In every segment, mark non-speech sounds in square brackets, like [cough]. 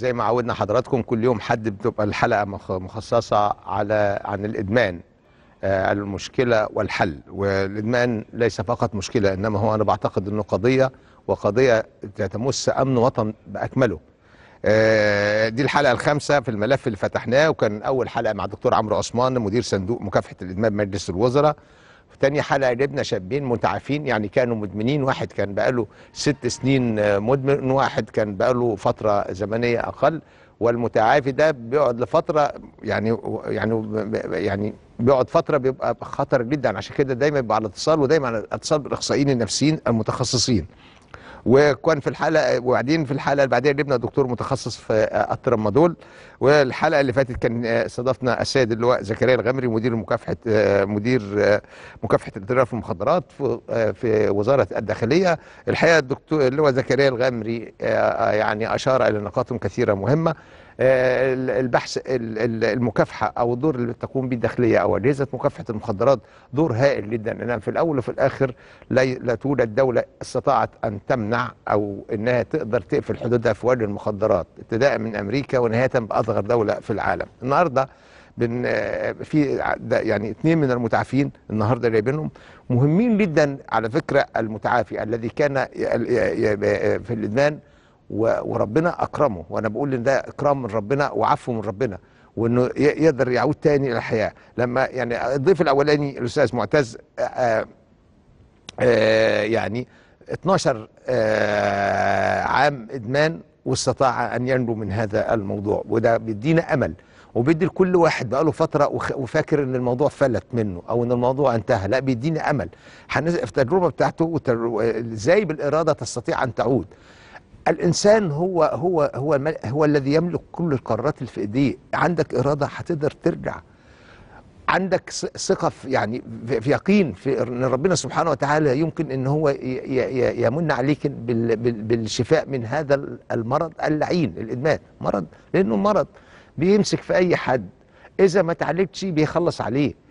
زي ما عودنا حضراتكم كل يوم حد بتبقى الحلقه مخصصه على عن الادمان آه المشكله والحل والادمان ليس فقط مشكله انما هو انا بعتقد انه قضيه وقضيه تمس امن وطن باكمله آه دي الحلقه الخامسه في الملف اللي فتحناه وكان اول حلقه مع الدكتور عمرو عثمان مدير صندوق مكافحه الادمان بمجلس الوزراء في تاني حلقه جبنا شابين متعافين يعني كانوا مدمنين واحد كان بقاله ست سنين مدمن واحد كان بقاله فتره زمنيه اقل والمتعافي ده بيقعد لفتره يعني يعني يعني بيقعد فتره بيبقى خطر جدا عشان كده دايما بيبقى على اتصال ودايما على اتصال بالاخصائيين النفسيين المتخصصين وكان في الحلقه وبعدين في الحلقه اللي بعديها جبنا دكتور متخصص في الترامادول والحلقه اللي فاتت كان استضفنا السيد اللواء زكريا الغمري مدير مكافحه مدير مكافحه الاضرار في المخدرات في وزاره الداخليه الحقيقه الدكتور اللواء زكريا الغمري يعني اشار الى نقاط كثيره مهمه آه، البحث المكافحه او الدور اللي تقوم به الداخليه او اجهزه مكافحه المخدرات دور هائل جدا لان في الاول وفي الاخر لا توجد دوله استطاعت ان تمنع او انها تقدر تقفل حدودها في وجه المخدرات ابتداء من امريكا ونهايه باصغر دوله في العالم النهارده بن آه، في يعني اثنين من المتعافين النهارده جايبينهم مهمين جدا على فكره المتعافي الذي كان في الادمان وربنا اكرمه وانا بقول ان ده اكرام من ربنا وعفو من ربنا وانه يقدر يعود تاني للحياه لما يعني الضيف الاولاني الاستاذ معتز آآ آآ يعني 12 عام ادمان واستطاع ان ينجو من هذا الموضوع وده بيدينا امل وبيدي لكل واحد بقاله فتره وفاكر ان الموضوع فلت منه او ان الموضوع انتهى لا بيدينا امل في التجربه بتاعته ازاي بالاراده تستطيع ان تعود الانسان هو هو هو هو الذي يملك كل القرارات اللي في ايديه عندك اراده هتقدر ترجع عندك ثقه يعني في يقين في ان ربنا سبحانه وتعالى يمكن ان هو يمن عليك بالشفاء من هذا المرض اللعين الادمان مرض لانه مرض بيمسك في اي حد اذا ما تعالجتش بيخلص عليه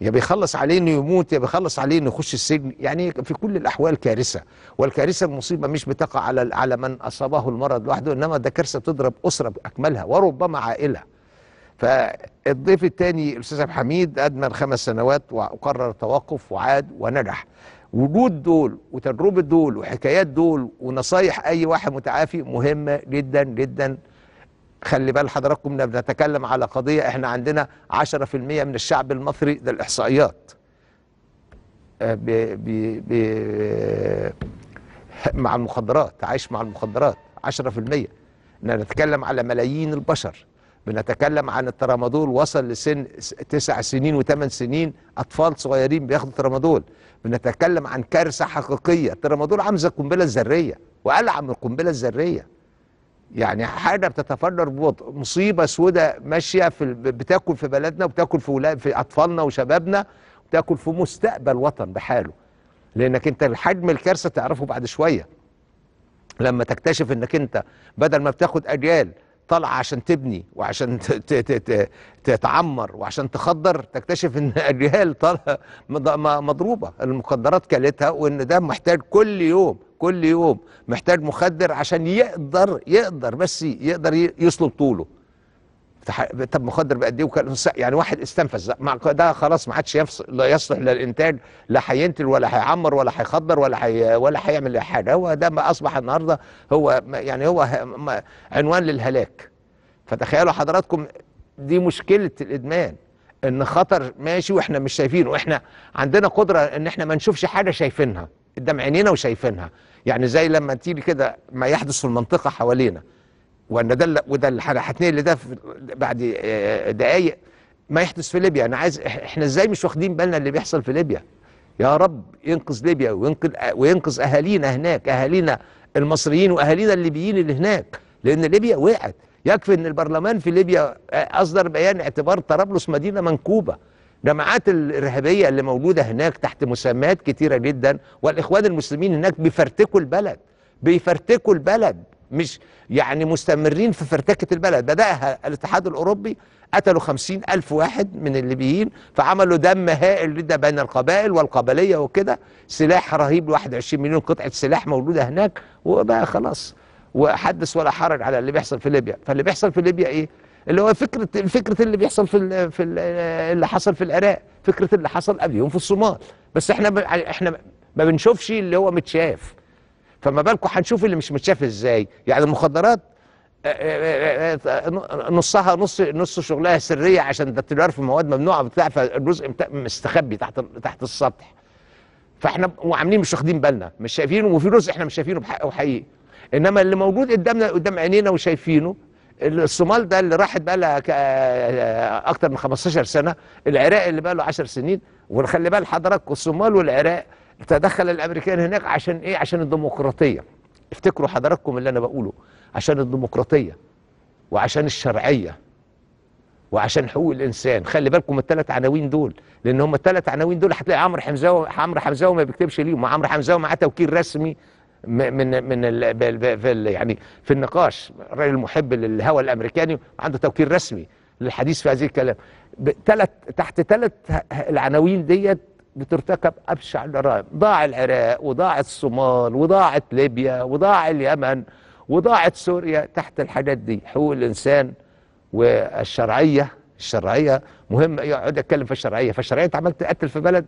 يا بيخلص عليه انه يموت يا بيخلص عليه انه يخش السجن يعني في كل الاحوال كارثه والكارثه المصيبه مش بتقع على على من اصابه المرض لوحده انما ده كارثه بتضرب اسره باكملها وربما عائله فالضيف الثاني الاستاذ عبد الحميد ادمن خمس سنوات وقرر توقف وعاد ونجح وجود دول وتجربه دول وحكايات دول ونصايح اي واحد متعافي مهمه جدا جدا خلي بال حضراتكم احنا بنتكلم على قضيه احنا عندنا 10% من الشعب المصري ده الاحصائيات بي آه، بي بي مع المخدرات عايش مع المخدرات 10% احنا نتكلم على ملايين البشر بنتكلم عن الترامادول وصل لسن تسع سنين و8 سنين اطفال صغيرين بياخدوا ترامادول بنتكلم عن كارثه حقيقيه الترامادول عامل زي القنبله الذريه والعم القنبله الذريه يعني حاجه بتتفجر ببطء مصيبه سوداء ماشيه في بتاكل في بلدنا وبتاكل في ولاد في اطفالنا وشبابنا وبتاكل في مستقبل وطن بحاله لانك انت حجم الكارثه تعرفه بعد شويه لما تكتشف انك انت بدل ما بتاخد اجيال طالعه عشان تبني وعشان تتعمر وعشان تخدر تكتشف ان [laughs] الريال طالعه مضروبه المخدرات كلتها وان ده محتاج كل يوم كل يوم محتاج مخدر عشان يقدر يقدر بس يقدر يسلب طوله طب مخدر بقد ايه وكان يعني واحد استنفذ ده خلاص ما حدش لا يصلح للانتاج لا هينتج ولا هيعمر ولا هيخدر ولا حي ولا هيعمل اي حاجه هو ده ما اصبح النهارده هو يعني هو عنوان للهلاك فتخيلوا حضراتكم دي مشكله الادمان ان خطر ماشي واحنا مش شايفينه احنا عندنا قدره ان احنا ما نشوفش حاجه شايفينها قدام عينينا وشايفينها يعني زي لما تيجي كده ما يحدث في المنطقه حوالينا وان ده وده هتنقل اللي ده بعد آه، دقائق ما يحدث في ليبيا انا عايز احنا ازاي مش واخدين بالنا اللي بيحصل في ليبيا يا رب ينقذ ليبيا وينقذ آه، وينقذ اهالينا هناك اهالينا المصريين واهالينا الليبيين اللي هناك لان ليبيا وقعت يكفي ان البرلمان في ليبيا آه، اصدر بيان اعتبار طرابلس مدينه منكوبه جماعات الارهابيه اللي موجوده هناك تحت مسميات كتيره جدا والاخوان المسلمين هناك بيفرتكوا البلد بيفرتكوا البلد مش يعني مستمرين في فرتكة البلد بدأها الاتحاد الأوروبي قتلوا خمسين ألف واحد من الليبيين فعملوا دم هائل جدا بين القبائل والقبلية وكده سلاح رهيب لواحد وعشرين مليون قطعة سلاح مولودة هناك وبقى خلاص وحدث ولا حرج على اللي بيحصل في ليبيا فاللي بيحصل في ليبيا ايه اللي هو فكرة فكرة اللي بيحصل في في اللي حصل في العراق فكرة اللي حصل قبل يوم في الصومال بس احنا احنا ما بنشوفش اللي هو متشاف فما بالكم هنشوف اللي مش متشاف ازاي يعني المخدرات آه، آه، آه، نصها نص نص شغلها سريه عشان ده تجار في مواد ممنوعه بتاع فالجزء مستخبي تحت تحت السطح فاحنا وعاملين مش واخدين بالنا مش شايفينه وفي جزء احنا مش شايفينه بحق وحقيقي انما اللي موجود قدامنا قدام عينينا وشايفينه الصومال ده اللي راحت بقى لها اكتر من 15 سنه العراق اللي بقى له 10 سنين وخلي بال حضرتك الصومال والعراق تدخل الامريكان هناك عشان ايه عشان الديمقراطيه افتكروا حضراتكم اللي انا بقوله عشان الديمقراطيه وعشان الشرعيه وعشان حقوق الانسان خلي بالكم من الثلاث عناوين دول لان هم الثلاث عناوين دول هتلاقي عمرو حمزاوي عمرو حمزاوي ما بيكتبش ليهم عمرو حمزاوي معاه توكيل رسمي من من ال في ال يعني في النقاش الراجل المحب للهوى الامريكاني عنده توكيل رسمي للحديث في هذه الكلام ثلاث تحت ثلاث العناوين ديت بترتكب أبشع الجرائم ضاع العراق وضاعت الصومال وضاعت ليبيا وضاع اليمن وضاعت سوريا تحت الحاجات دي حقوق الإنسان والشرعية الشرعية مهم يقعد أتكلم في الشرعية فالشرعية اتعمل تقتل في بلد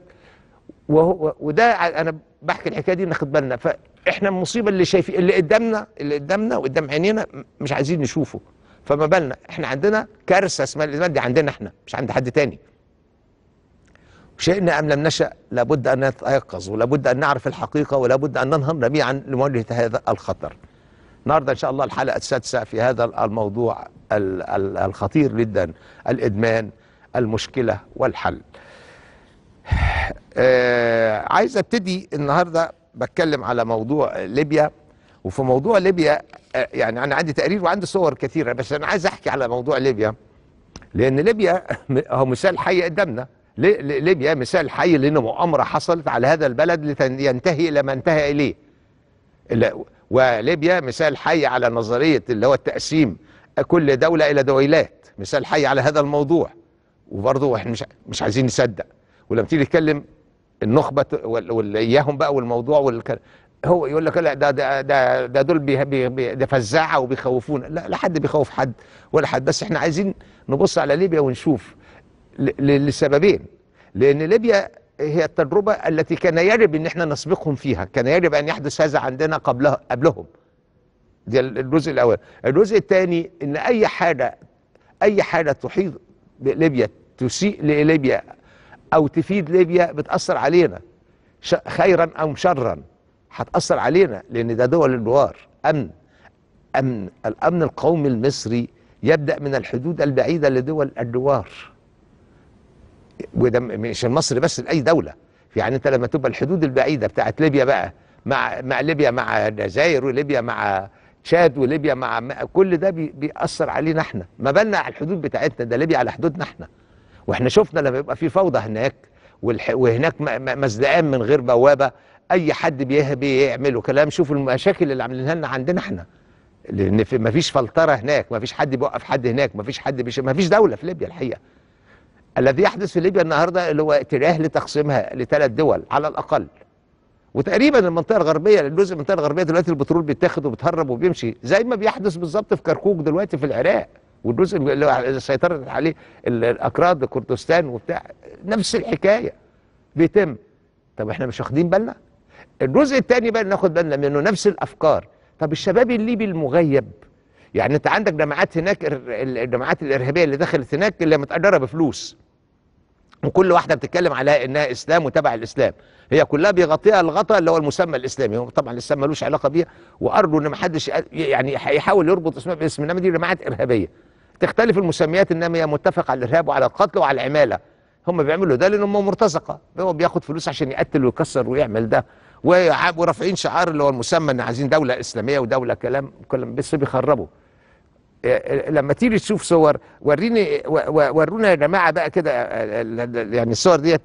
وهو وده أنا بحكي الحكاية دي ناخد بالنا فإحنا المصيبة اللي شايفين اللي قدامنا اللي قدامنا وقدام عينينا مش عايزين نشوفه فما بالنا احنا عندنا كارثه اسمها الازمات دي عندنا احنا مش عند حد تاني شئنا أم لم نشأ لابد أن نتيقظ ولابد أن نعرف الحقيقة ولابد أن ننهض جميعا لمواجهة هذا الخطر النهاردة إن شاء الله الحلقة السادسة في هذا الموضوع الخطير جدا الإدمان المشكلة والحل آه، عايز ابتدي النهاردة بتكلم على موضوع ليبيا وفي موضوع ليبيا آه، يعني أنا عندي تقرير وعندي صور كثيرة بس أنا عايز أحكي على موضوع ليبيا لأن ليبيا [laughs] هو مثال حي قدامنا ليبيا مثال حي لأن مؤامرة حصلت على هذا البلد لينتهي إلى ما انتهى إليه وليبيا مثال حي على نظرية اللي هو التقسيم كل دولة إلى دويلات مثال حي على هذا الموضوع وبرضه احنا مش مش عايزين نصدق ولما تيجي تتكلم النخبة واياهم إياهم بقى والموضوع والكلام هو يقول لك لا ده ده ده, ده دول بي بي ده فزاعه وبيخوفونا لا لا حد بيخوف حد ولا حد بس احنا عايزين نبص على ليبيا ونشوف لسببين لأن ليبيا هي التجربة التي كان يجب أن احنا نسبقهم فيها كان يجب أن يحدث هذا عندنا قبلها قبلهم ده الجزء الأول الجزء الثاني أن أي حاجة أي حاجة تحيط بليبيا تسيء لليبيا أو تفيد ليبيا بتأثر علينا خيرا أو شرا هتأثر علينا لأن ده دول الجوار أمن أمن الأمن القومي المصري يبدأ من الحدود البعيدة لدول الجوار وده مش مصر بس لاي دوله يعني انت لما تبقى الحدود البعيده بتاعت ليبيا بقى مع مع ليبيا مع الجزائر وليبيا مع تشاد وليبيا مع كل ده بي بيأثر علينا احنا ما بالنا على الحدود بتاعتنا ده ليبيا على حدودنا احنا واحنا شفنا لما يبقى في فوضى هناك وهناك مزدقان من غير بوابه اي حد بيعملوا كلام شوفوا المشاكل اللي عاملينها لنا عندنا احنا لان مفيش فلتره هناك مفيش حد بيوقف حد هناك مفيش حد ما فيش دوله في ليبيا الحقيقه الذي يحدث في ليبيا النهارده اللي هو اتجاه لتقسيمها لثلاث دول على الاقل وتقريبا المنطقه الغربيه الجزء المنطقه الغربيه دلوقتي البترول بيتاخد وبيتهرب وبيمشي زي ما بيحدث بالظبط في كركوك دلوقتي في العراق والجزء اللي سيطرت عليه الاكراد كردستان وبتاع نفس الحكايه بيتم طب احنا مش واخدين بالنا الجزء الثاني بقى ناخد بالنا منه نفس الافكار طب الشباب الليبي المغيب يعني انت عندك جماعات هناك الجماعات الارهابيه اللي دخلت هناك اللي متاجره بفلوس وكل واحده بتتكلم على انها اسلام وتبع الاسلام هي كلها بيغطيها الغطاء اللي هو المسمى الاسلامي هو طبعا الاسلام ملوش علاقه بيها وارجو ان ما حدش يعني هيحاول يربط اسمها باسم انما دي جماعات ارهابيه تختلف المسميات انما هي متفقه على الارهاب وعلى القتل وعلى العماله هم بيعملوا ده لان هم مرتزقه هو بياخد فلوس عشان يقتل ويكسر ويعمل ده ورافعين شعار اللي هو المسمى ان عايزين دوله اسلاميه ودوله كلام كلام بس بيخربوا إيه، إيه، لما تيجي تشوف صور وريني ورونا يا جماعه بقى كده يعني الصور ديت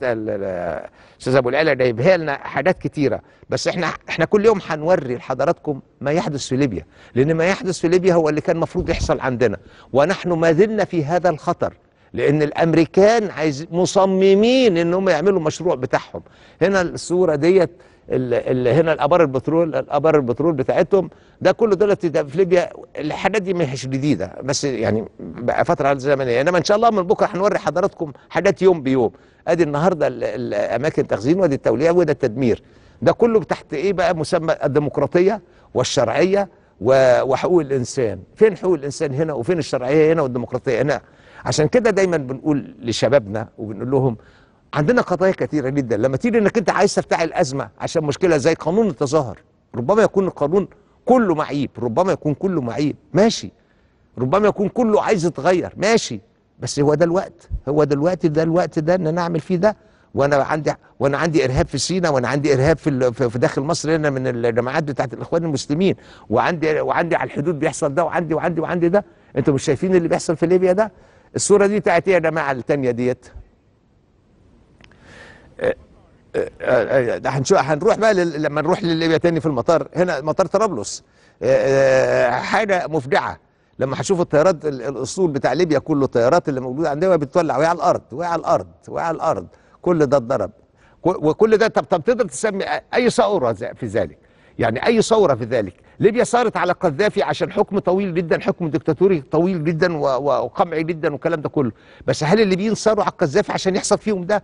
استاذ ابو العلا جايبها لنا حاجات كتيره بس احنا احنا كل يوم هنوري لحضراتكم ما يحدث في ليبيا لان ما يحدث في ليبيا هو اللي كان المفروض يحصل عندنا ونحن ما زلنا في هذا الخطر لان الامريكان عايز مصممين ان هم يعملوا المشروع بتاعهم هنا الصوره ديت اللي هنا الابار البترول الابار البترول بتاعتهم ده كله دلوقتي في ليبيا الحاجات دي مش جديده بس يعني بقى فتره زمنيه يعني. انما ان شاء الله من بكره هنوري حضراتكم حاجات يوم بيوم ادي النهارده الاماكن التخزين وادي التوليع وادي التدمير ده كله تحت ايه بقى مسمى الديمقراطيه والشرعيه وحقوق الانسان فين حقوق الانسان هنا وفين الشرعيه هنا والديمقراطيه هنا عشان كده دايما بنقول لشبابنا وبنقول لهم عندنا قضايا كثيره جدا لما تيجي انك انت عايز تفتح الازمه عشان مشكله زي قانون التظاهر ربما يكون القانون كله معيب ربما يكون كله معيب ماشي ربما يكون كله عايز يتغير ماشي بس هو ده الوقت هو ده الوقت ده الوقت ده ان انا اعمل فيه ده وانا عندي وانا عندي ارهاب في سينا وانا عندي ارهاب في في داخل مصر هنا من الجماعات بتاعت الاخوان المسلمين وعندي وعندي على الحدود بيحصل ده وعندي وعندي وعندي ده انتوا مش شايفين اللي بيحصل في ليبيا ده الصوره دي بتاعت ايه يا جماعه الثانيه ديت هنروح بقى لما نروح لليبيا تاني في المطار هنا مطار طرابلس آه، آه، حاجه مفجعه لما هشوف الطيارات الاسطول بتاع ليبيا كله الطيارات اللي موجوده عندنا بتولع وهي على الارض وهي على الارض وهي على الارض كل ده اتضرب وكل ده طب طب تقدر تسمي اي ثوره في ذلك يعني اي ثوره في ذلك ليبيا صارت على قذافي عشان حكم طويل جدا حكم دكتاتوري طويل جدا وقمعي جدا والكلام ده كله بس هل الليبيين صاروا على القذافي عشان يحصل فيهم ده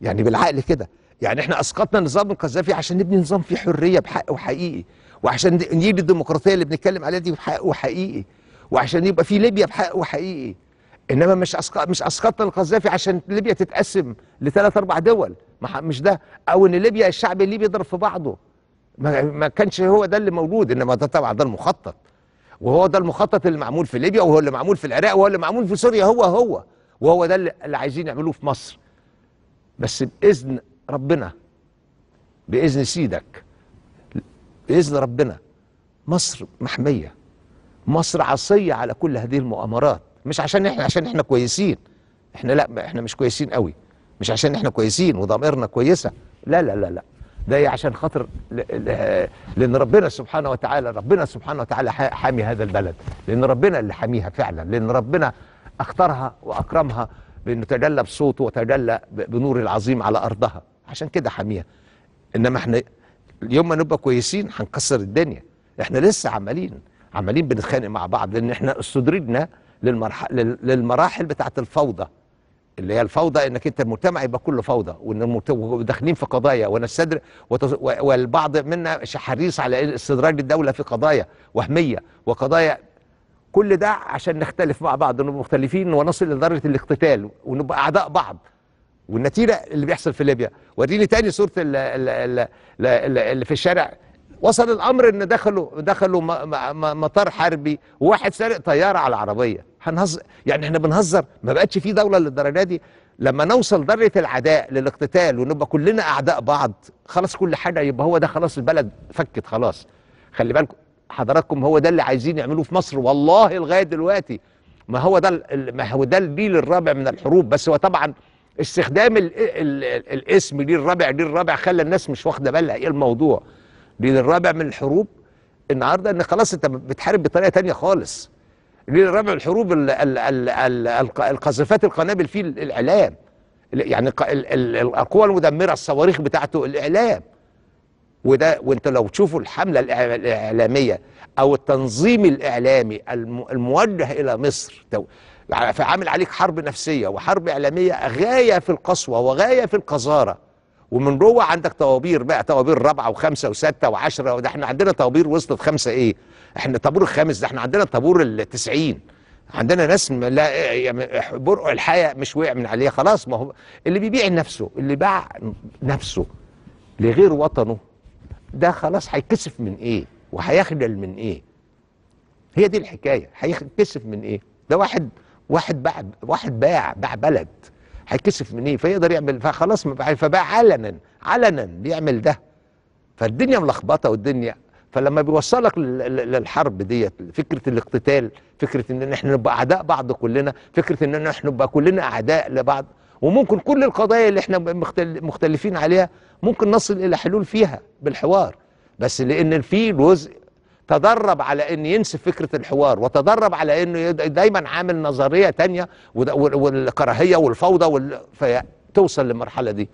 يعني بالعقل كده يعني احنا اسقطنا نظام القذافي عشان نبني نظام فيه حريه بحق وحقيقي وعشان نجيب الديمقراطيه اللي بنتكلم عليها دي بحق وحقيقي وعشان يبقى في ليبيا بحق وحقيقي انما مش أسقط مش اسقطنا القذافي عشان ليبيا تتقسم لثلاث اربع دول مش ده او ان ليبيا الشعب الليبي يضرب في بعضه ما, ما كانش هو ده اللي موجود انما ده طبعا ده المخطط وهو ده المخطط اللي معمول في ليبيا وهو اللي معمول في العراق وهو اللي معمول في سوريا هو هو وهو ده اللي عايزين يعملوه في مصر بس باذن ربنا باذن سيدك باذن ربنا مصر محميه مصر عصيه على كل هذه المؤامرات مش عشان احنا عشان احنا كويسين احنا لا احنا مش كويسين قوي مش عشان احنا كويسين وضميرنا كويسه لا لا لا لا ده عشان خاطر لان ربنا سبحانه وتعالى ربنا سبحانه وتعالى حامي هذا البلد لان ربنا اللي حاميها فعلا لان ربنا اختارها واكرمها بانه تجلى بصوته وتجلى بنور العظيم على ارضها عشان كده حاميها انما احنا يوم ما نبقى كويسين هنكسر الدنيا احنا لسه عمالين عمالين بنتخانق مع بعض لان احنا استدرجنا للمراحل بتاعت الفوضى اللي هي الفوضى انك انت المجتمع يبقى كله فوضى وداخلين في قضايا وانا الصدر والبعض منا حريص على استدراج الدوله في قضايا وهميه وقضايا كل ده عشان نختلف مع بعض نبقى مختلفين ونصل لدرجه الاقتتال ونبقى اعداء بعض والنتيجه اللي بيحصل في ليبيا وريني تاني صوره اللي في الشارع وصل الامر ان دخلوا دخلوا مطار حربي وواحد سارق طياره على العربيه هنهزر يعني احنا بنهزر ما بقتش في دوله للدرجه دي لما نوصل درجه العداء للاقتتال ونبقى كلنا اعداء بعض خلاص كل حاجه يبقى هو ده خلاص البلد فكت خلاص خلي بالكم حضراتكم هو ده اللي عايزين يعملوه في مصر والله لغايه دلوقتي ما هو ده ما هو ده الجيل الرابع من الحروب بس هو طبعا استخدام الـ الـ الـ الاسم دي الرابع دي الرابع خلى الناس مش واخده بالها ايه الموضوع دي الرابع من الحروب النهارده ان خلاص انت بتحارب بطريقه تانية خالص دي الرابع من الحروب الـ الـ الـ الـ القذفات القنابل فيه الاعلام يعني القوى المدمره الصواريخ بتاعته الاعلام وده وانت لو تشوفوا الحمله الاعلاميه او التنظيم الاعلامي الموجه الى مصر فعامل عليك حرب نفسيه وحرب اعلاميه غايه في القسوه وغايه في القذاره ومن جوه عندك طوابير بقى طوابير رابعه وخمسه وسته وعشره وده احنا عندنا طوابير وصلت خمسه ايه؟ احنا الطابور الخامس ده احنا عندنا الطابور التسعين عندنا ناس لا برق الحياه مش وقع من عليها خلاص ما هو اللي بيبيع نفسه اللي باع نفسه لغير وطنه ده خلاص هيتكسف من ايه؟ وهيخجل من ايه؟ هي دي الحكايه هيتكسف من ايه؟ ده واحد واحد باع واحد باع باع بلد هيكسف من ايه فيقدر يعمل فخلاص فباع علنا علنا بيعمل ده فالدنيا ملخبطه والدنيا فلما بيوصلك للحرب ديت فكره الاقتتال فكره ان احنا نبقى اعداء بعض كلنا فكره ان احنا نبقى كلنا اعداء لبعض وممكن كل القضايا اللي احنا مختلفين عليها ممكن نصل الى حلول فيها بالحوار بس لان في جزء تدرب على ان ينسف فكره الحوار وتدرب على انه دايما عامل نظريه تانية والكراهيه والفوضى وال... فتوصل للمرحله دي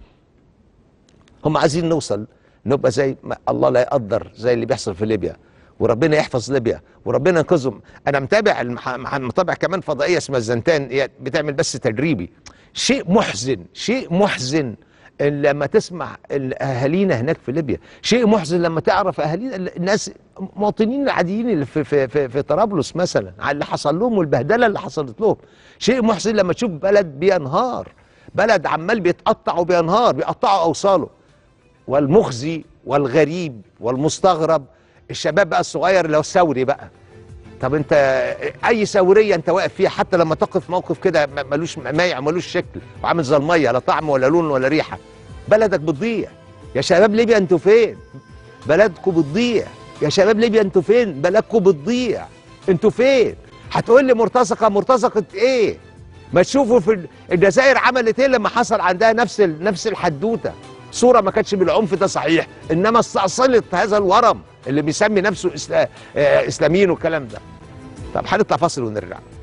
هم عايزين نوصل نبقى زي ما الله لا يقدر زي اللي بيحصل في ليبيا وربنا يحفظ ليبيا وربنا ينقذهم انا متابع المح... متابع كمان فضائيه اسمها الزنتان بتعمل بس تدريبي شيء محزن شيء محزن لما تسمع اهالينا هناك في ليبيا شيء محزن لما تعرف اهالينا الناس مواطنين العاديين اللي في في في, في طرابلس مثلا على اللي حصل لهم والبهدله اللي حصلت لهم شيء محزن لما تشوف بلد بينهار بلد عمال بيتقطع وبينهار بيقطعوا اوصاله والمخزي والغريب والمستغرب الشباب بقى الصغير اللي هو الثوري بقى طب انت اي ثوريه انت واقف فيها حتى لما تقف موقف كده ملوش مايع ملوش شكل وعامل زي الميه لا طعم ولا لون ولا ريحه بلدك بتضيع يا شباب ليبيا انتوا فين بلدكم بتضيع يا شباب ليبيا انتوا فين بلدكم بتضيع انتوا فين هتقول لي مرتزقه مرتزقه ايه ما تشوفوا في الجزائر عملت ايه لما حصل عندها نفس نفس الحدوته صوره ما كانتش بالعنف ده صحيح انما استأصلت هذا الورم اللي بيسمي نفسه آه، إسلاميين والكلام ده طب هنطلع فاصل ونرجع